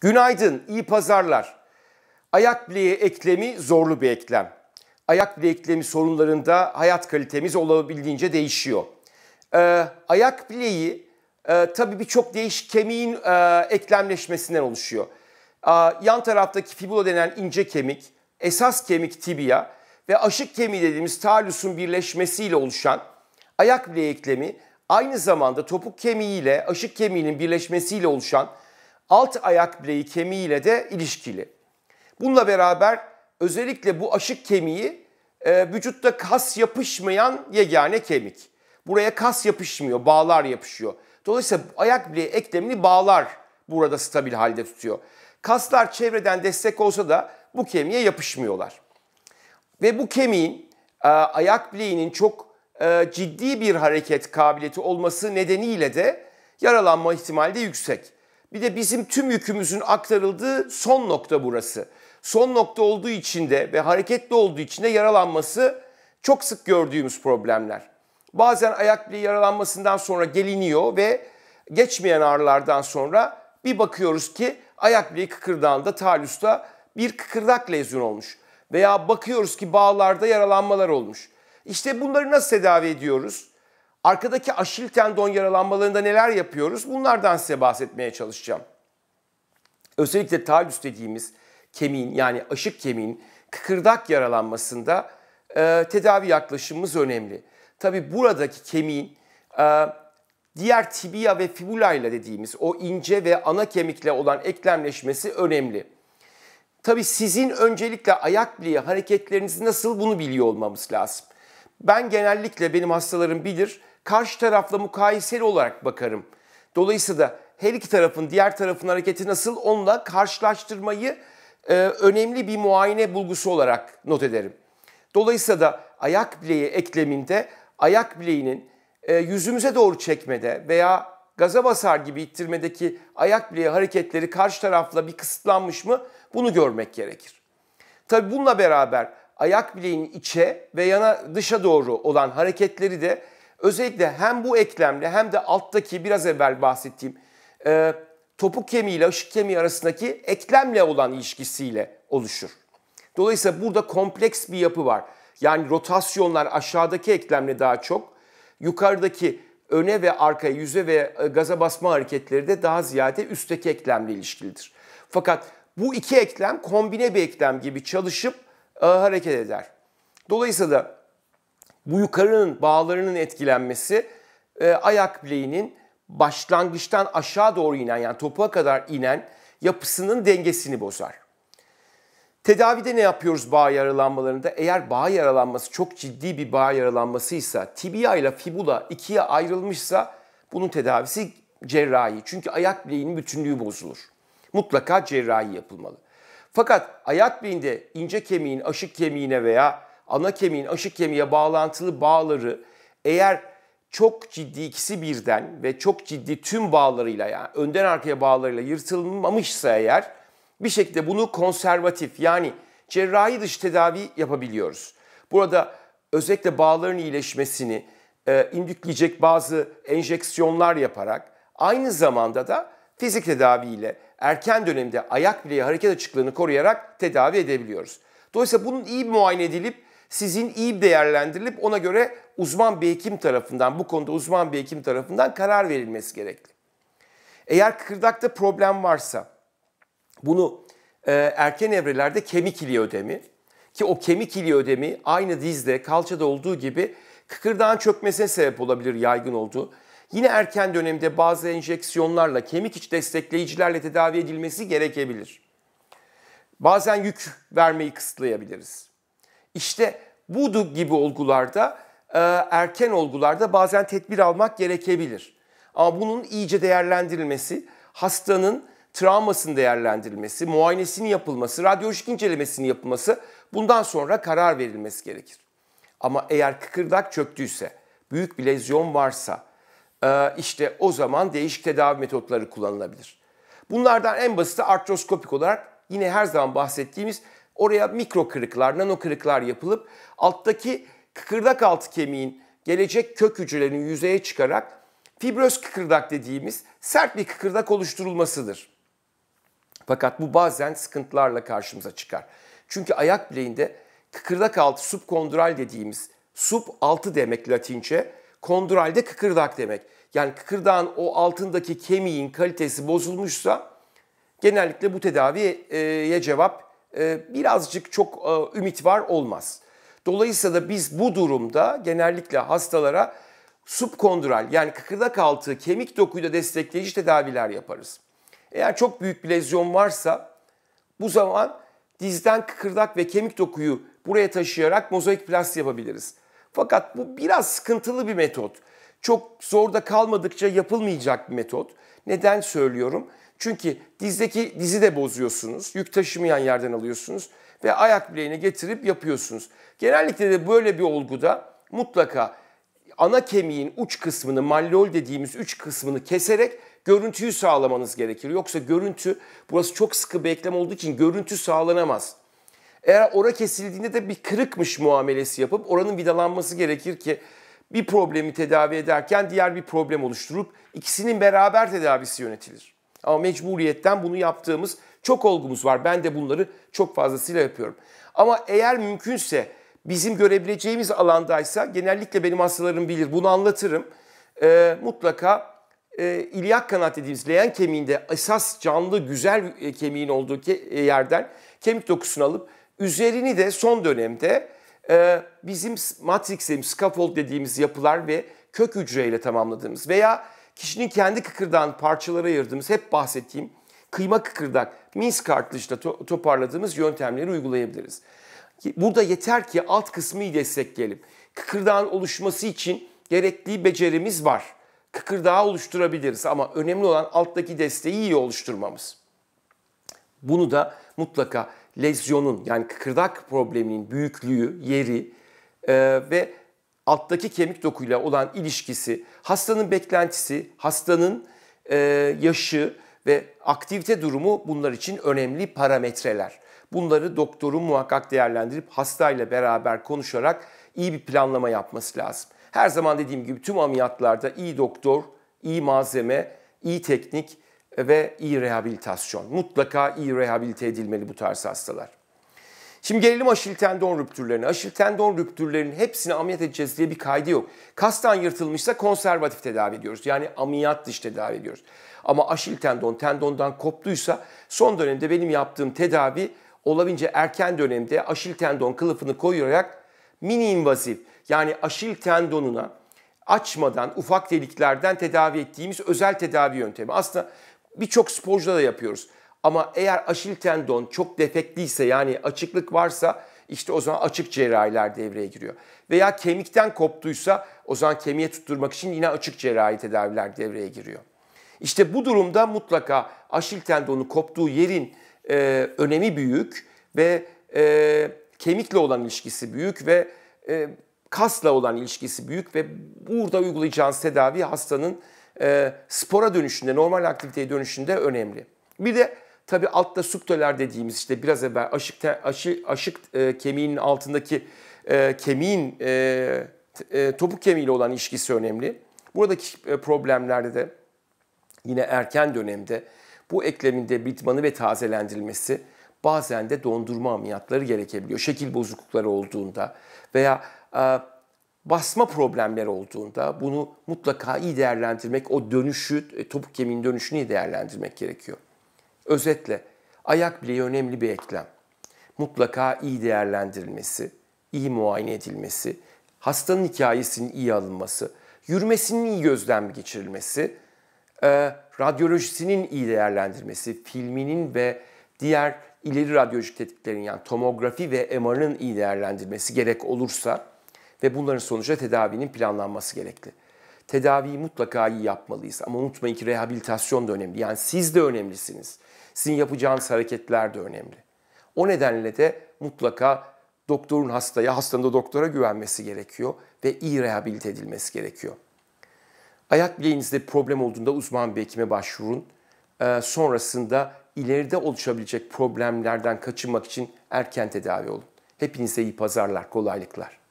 Günaydın, iyi pazarlar. Ayak bileği eklemi zorlu bir eklem. Ayak bileği eklemi sorunlarında hayat kalitemiz olabildiğince değişiyor. Ee, ayak bileği e, tabii birçok değişik kemiğin e, eklemleşmesinden oluşuyor. Ee, yan taraftaki fibula denen ince kemik, esas kemik tibia ve aşık kemiği dediğimiz talusun birleşmesiyle oluşan ayak bileği eklemi aynı zamanda topuk kemiği ile aşık kemiğinin birleşmesiyle oluşan alt ayak bileği kemiği de ilişkili. Bununla beraber özellikle bu aşık kemiği e, vücutta kas yapışmayan yegane kemik. Buraya kas yapışmıyor, bağlar yapışıyor. Dolayısıyla ayak bileği eklemini bağlar burada stabil halde tutuyor. Kaslar çevreden destek olsa da bu kemiğe yapışmıyorlar. Ve bu kemiğin e, ayak bileğinin çok e, ciddi bir hareket kabiliyeti olması nedeniyle de yaralanma ihtimali de yüksek. Bir de bizim tüm yükümüzün aktarıldığı son nokta burası. Son nokta olduğu için de ve hareketli olduğu için de yaralanması çok sık gördüğümüz problemler. Bazen ayak bile yaralanmasından sonra geliniyor ve geçmeyen ağrılardan sonra bir bakıyoruz ki ayak bileği kıkırdağında, talusta bir kıkırdak lezyon olmuş. Veya bakıyoruz ki bağlarda yaralanmalar olmuş. İşte bunları nasıl tedavi ediyoruz? Arkadaki aşil tendon yaralanmalarında neler yapıyoruz? Bunlardan size bahsetmeye çalışacağım. Özellikle talüs dediğimiz kemiğin yani aşık kemiğin kıkırdak yaralanmasında e, tedavi yaklaşımımız önemli. Tabi buradaki kemiğin e, diğer tibia ve fibula ile dediğimiz o ince ve ana kemikle olan eklemleşmesi önemli. Tabi sizin öncelikle ayak bileği hareketlerinizi nasıl bunu biliyor olmamız lazım. Ben genellikle benim hastalarım bilir karşı tarafla mukayeseli olarak bakarım. Dolayısıyla her iki tarafın diğer tarafın hareketi nasıl onunla karşılaştırmayı e, önemli bir muayene bulgusu olarak not ederim. Dolayısıyla da ayak bileği ekleminde ayak bileğinin e, yüzümüze doğru çekmede veya gaza basar gibi ittirmedeki ayak bileği hareketleri karşı tarafla bir kısıtlanmış mı bunu görmek gerekir. Tabi bununla beraber ayak bileğinin içe ve yana dışa doğru olan hareketleri de Özellikle hem bu eklemle hem de alttaki biraz evvel bahsettiğim e, topuk kemiği ile ışık kemiği arasındaki eklemle olan ilişkisiyle oluşur. Dolayısıyla burada kompleks bir yapı var. Yani rotasyonlar aşağıdaki eklemle daha çok, yukarıdaki öne ve arkaya, yüze ve e, gaza basma hareketleri de daha ziyade üstteki eklemle ilişkilidir. Fakat bu iki eklem kombine bir eklem gibi çalışıp e, hareket eder. Dolayısıyla da bu yukarının bağlarının etkilenmesi e, ayak bileğinin başlangıçtan aşağı doğru inen yani topuğa kadar inen yapısının dengesini bozar. Tedavide ne yapıyoruz bağ yaralanmalarında? Eğer bağ yaralanması çok ciddi bir bağ yaralanmasıysa, tibia ile fibula ikiye ayrılmışsa bunun tedavisi cerrahi. Çünkü ayak bileğinin bütünlüğü bozulur. Mutlaka cerrahi yapılmalı. Fakat ayak bileğinde ince kemiğin aşık kemiğine veya ana kemiğin aşık kemiğe bağlantılı bağları eğer çok ciddi ikisi birden ve çok ciddi tüm bağlarıyla yani önden arkaya bağlarıyla yırtılmamışsa eğer bir şekilde bunu konservatif yani cerrahi dış tedavi yapabiliyoruz. Burada özellikle bağların iyileşmesini e, indükleyecek bazı enjeksiyonlar yaparak aynı zamanda da fizik tedaviyle erken dönemde ayak bileği hareket açıklığını koruyarak tedavi edebiliyoruz. Dolayısıyla bunun iyi muayene edilip sizin iyi değerlendirilip ona göre uzman bir hekim tarafından, bu konuda uzman bir hekim tarafından karar verilmesi gerekli. Eğer kıkırdakta problem varsa bunu e, erken evrelerde kemik iliği ödemi ki o kemik iliği ödemi aynı dizde, kalçada olduğu gibi kıkırdağın çökmesine sebep olabilir yaygın olduğu. Yine erken dönemde bazı enjeksiyonlarla, kemik iç destekleyicilerle tedavi edilmesi gerekebilir. Bazen yük vermeyi kısıtlayabiliriz. İşte bu gibi olgularda e, erken olgularda bazen tedbir almak gerekebilir. Ama bunun iyice değerlendirilmesi, hastanın travmasını değerlendirilmesi, muayenesinin yapılması, radyolojik incelemesinin yapılması bundan sonra karar verilmesi gerekir. Ama eğer kıkırdak çöktüyse, büyük bir lezyon varsa e, işte o zaman değişik tedavi metotları kullanılabilir. Bunlardan en basiti artroskopik olarak yine her zaman bahsettiğimiz Oraya mikro kırıklar, nano kırıklar yapılıp alttaki kıkırdak altı kemiğin gelecek kök hücrelerinin yüzeye çıkarak fibroz kıkırdak dediğimiz sert bir kıkırdak oluşturulmasıdır. Fakat bu bazen sıkıntılarla karşımıza çıkar. Çünkü ayak bileğinde kıkırdak altı subkondural dediğimiz sub altı demek latince, kondural de kıkırdak demek. Yani kıkırdağın o altındaki kemiğin kalitesi bozulmuşsa genellikle bu tedaviye e, cevap e, birazcık çok e, ümit var olmaz. Dolayısıyla da biz bu durumda genellikle hastalara subkondral yani kıkırdak altı kemik dokuyla destekleyici tedaviler yaparız. Eğer çok büyük bir lezyon varsa bu zaman dizden kıkırdak ve kemik dokuyu buraya taşıyarak mozaik plasti yapabiliriz. Fakat bu biraz sıkıntılı bir metot. Çok zorda kalmadıkça yapılmayacak bir metot. Neden söylüyorum? Çünkü dizdeki dizi de bozuyorsunuz. Yük taşımayan yerden alıyorsunuz ve ayak bileğini getirip yapıyorsunuz. Genellikle de böyle bir olguda mutlaka ana kemiğin uç kısmını, malleol dediğimiz üç kısmını keserek görüntüyü sağlamanız gerekir. Yoksa görüntü, burası çok sıkı bir eklem olduğu için görüntü sağlanamaz. Eğer ora kesildiğinde de bir kırıkmış muamelesi yapıp oranın vidalanması gerekir ki bir problemi tedavi ederken diğer bir problem oluşturup ikisinin beraber tedavisi yönetilir. Ama mecburiyetten bunu yaptığımız çok olgumuz var. Ben de bunları çok fazlasıyla yapıyorum. Ama eğer mümkünse bizim görebileceğimiz alandaysa genellikle benim hastalarım bilir bunu anlatırım. E, mutlaka e, ilyak kanat dediğimiz leğen kemiğinde esas canlı güzel e, kemiğin olduğu ke, e, yerden kemik dokusunu alıp üzerini de son dönemde e, bizim matrix dediğimiz scaffold dediğimiz yapılar ve kök hücreyle tamamladığımız veya kişinin kendi kıkırdağını parçalara ayırdığımız, hep bahsettiğim kıyma kıkırdak, mince cartilage'la to toparladığımız yöntemleri uygulayabiliriz. Burada yeter ki alt kısmı iyi destekleyelim. Kıkırdağın oluşması için gerekli becerimiz var. Kıkırdağı oluşturabiliriz ama önemli olan alttaki desteği iyi oluşturmamız. Bunu da mutlaka lezyonun yani kıkırdak probleminin büyüklüğü, yeri e, ve alttaki kemik dokuyla olan ilişkisi, hastanın beklentisi, hastanın e, yaşı ve aktivite durumu bunlar için önemli parametreler. Bunları doktorun muhakkak değerlendirip hastayla beraber konuşarak iyi bir planlama yapması lazım. Her zaman dediğim gibi tüm ameliyatlarda iyi doktor, iyi malzeme, iyi teknik ve iyi rehabilitasyon. Mutlaka iyi rehabilite edilmeli bu tarz hastalar. Şimdi gelelim aşil tendon rüptürlerine. Aşil tendon rüptürlerinin hepsini ameliyat edeceğiz diye bir kaydı yok. Kastan yırtılmışsa konservatif tedavi ediyoruz. Yani ameliyat dış tedavi ediyoruz. Ama aşil tendon tendondan koptuysa son dönemde benim yaptığım tedavi olabildiğince erken dönemde aşil tendon kılıfını koyarak mini invazif yani aşil tendonuna açmadan ufak deliklerden tedavi ettiğimiz özel tedavi yöntemi. Aslında birçok sporcuda da yapıyoruz. Ama eğer aşil tendon çok defektliyse yani açıklık varsa işte o zaman açık cerrahiler devreye giriyor. Veya kemikten koptuysa o zaman kemiğe tutturmak için yine açık cerrahi tedaviler devreye giriyor. İşte bu durumda mutlaka aşil tendonu koptuğu yerin e, önemi büyük ve e, kemikle olan ilişkisi büyük ve e, kasla olan ilişkisi büyük ve burada uygulayacağınız tedavi hastanın e, spora dönüşünde, normal aktiviteye dönüşünde önemli. Bir de Tabii altta subtöler dediğimiz işte biraz evvel aşık, te, aşı, aşık e, kemiğinin altındaki e, kemiğin e, e, topuk kemiğiyle olan ilişkisi önemli. Buradaki e, problemlerde de yine erken dönemde bu ekleminde bitmanı ve tazelendirilmesi bazen de dondurma ameliyatları gerekebiliyor. Şekil bozuklukları olduğunda veya e, basma problemleri olduğunda bunu mutlaka iyi değerlendirmek, o dönüşü, e, topuk kemiğin dönüşünü iyi değerlendirmek gerekiyor. Özetle ayak bileği önemli bir eklem. Mutlaka iyi değerlendirilmesi, iyi muayene edilmesi, hastanın hikayesinin iyi alınması, yürümesinin iyi gözlem geçirilmesi, e, radyolojisinin iyi değerlendirmesi, filminin ve diğer ileri radyolojik tetkiklerin yani tomografi ve MR'ın iyi değerlendirmesi gerek olursa ve bunların sonucu tedavinin planlanması gerekli tedaviyi mutlaka iyi yapmalıyız. Ama unutmayın ki rehabilitasyon da önemli. Yani siz de önemlisiniz. Sizin yapacağınız hareketler de önemli. O nedenle de mutlaka doktorun hastaya, hastanın da doktora güvenmesi gerekiyor ve iyi rehabilite edilmesi gerekiyor. Ayak bileğinizde problem olduğunda uzman bir hekime başvurun. Ee, sonrasında ileride oluşabilecek problemlerden kaçınmak için erken tedavi olun. Hepinize iyi pazarlar, kolaylıklar.